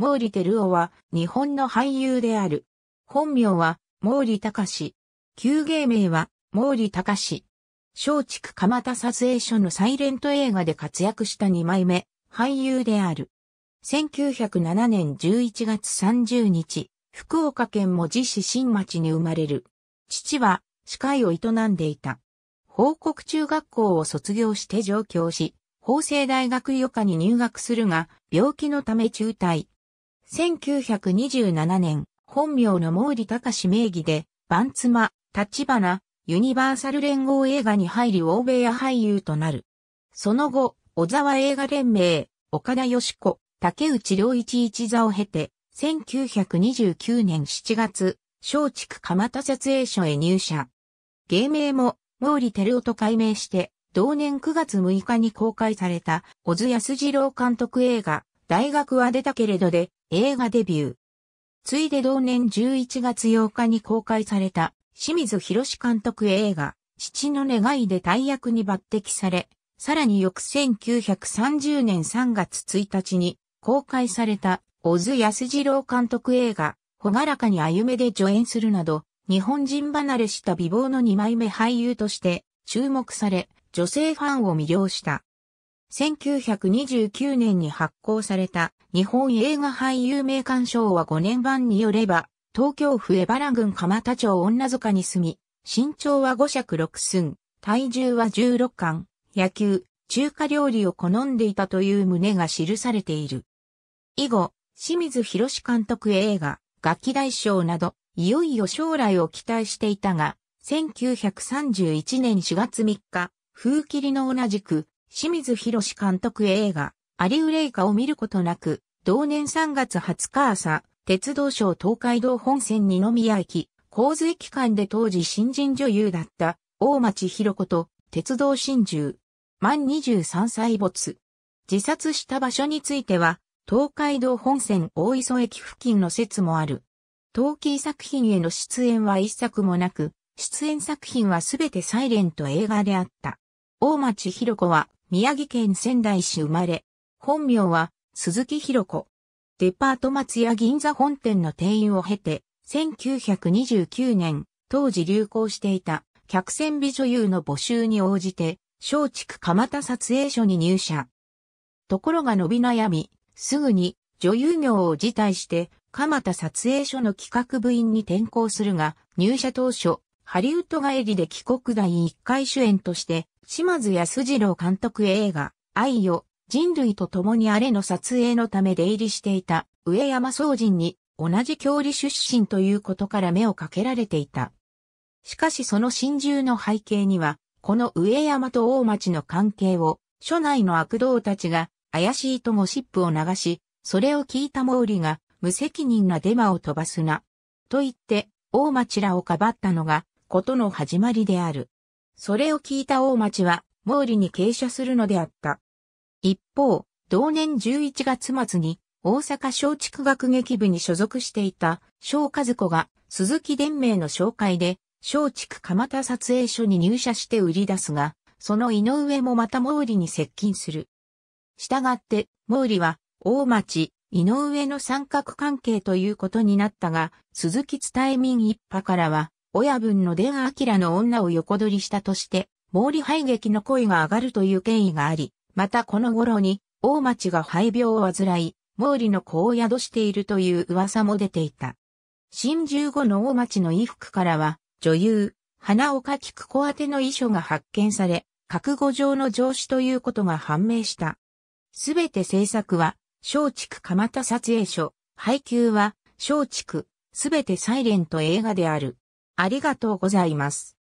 毛利輝夫は日本の俳優である。本名は毛利隆。旧芸名は毛利隆。松竹蒲田撮影所のサイレント映画で活躍した二枚目、俳優である。1907年11月30日、福岡県も自市新町に生まれる。父は司会を営んでいた。報告中学校を卒業して上京し、法政大学予科に入学するが、病気のため中退。1927年、本名の毛利隆名義で、番妻、立花、ユニバーサル連合映画に入り欧米や俳優となる。その後、小沢映画連盟、岡田義子、竹内良一一座を経て、1929年7月、松竹蒲田撮影所へ入社。芸名も、毛利照夫と改名して、同年9月6日に公開された、小津安二郎監督映画、大学は出たけれどで、映画デビュー。ついで同年11月8日に公開された清水博監督映画、父の願いで大役に抜擢され、さらに翌1930年3月1日に公開された小津安二郎監督映画、ほがらかに歩めで助演するなど、日本人離れした美貌の二枚目俳優として注目され、女性ファンを魅了した。1929年に発行された日本映画俳優名鑑賞は5年版によれば、東京府江原郡蒲田町女塚に住み、身長は5尺6寸、体重は16貫、野球、中華料理を好んでいたという旨が記されている。以後、清水博監督映画、楽器大賞など、いよいよ将来を期待していたが、1931年4月3日、風切りの同じく、清水博士監督映画、アリウレイカを見ることなく、同年3月20日朝、鉄道省東海道本線二宮駅、洪水機間で当時新人女優だった、大町博子と、鉄道真珠満23歳没。自殺した場所については、東海道本線大磯駅付近の説もある。トーキー作品への出演は一作もなく、出演作品はすべてサイレント映画であった。大町博子は宮城県仙台市生まれ、本名は鈴木博子。デパート松屋銀座本店の店員を経て、1929年、当時流行していた客船美女優の募集に応じて、松竹蒲田撮影所に入社。ところが伸び悩み、すぐに女優業を辞退して、蒲田撮影所の企画部員に転校するが、入社当初、ハリウッド帰りで帰国第1回主演として島津安二郎監督映画、愛よ、人類と共にあれの撮影のため出入りしていた上山総人に同じ郷里出身ということから目をかけられていた。しかしその心中の背景には、この上山と大町の関係を、所内の悪道たちが怪しいとゴシップを流し、それを聞いた毛利が無責任なデマを飛ばすな。と言って、大町らをかばったのが、ことの始まりである。それを聞いた大町は、毛利に傾斜するのであった。一方、同年11月末に、大阪小畜学劇部に所属していた小和子が鈴木伝明の紹介で小畜蒲田撮影所に入社して売り出すが、その井上もまた毛利に接近する。したがって毛利は大町、井上の三角関係ということになったが、鈴木伝え民一派からは親分の出川明の女を横取りしたとして、毛利廃撃の声が上がるという権威があり、またこの頃に、大町が廃病を患い、毛利の子を宿しているという噂も出ていた。新十五の大町の衣服からは、女優、花岡菊子宛ての遺書が発見され、覚悟上の上司ということが判明した。すべて制作は、松竹蒲田撮影所、配給は、松竹、すべてサイレント映画である。ありがとうございます。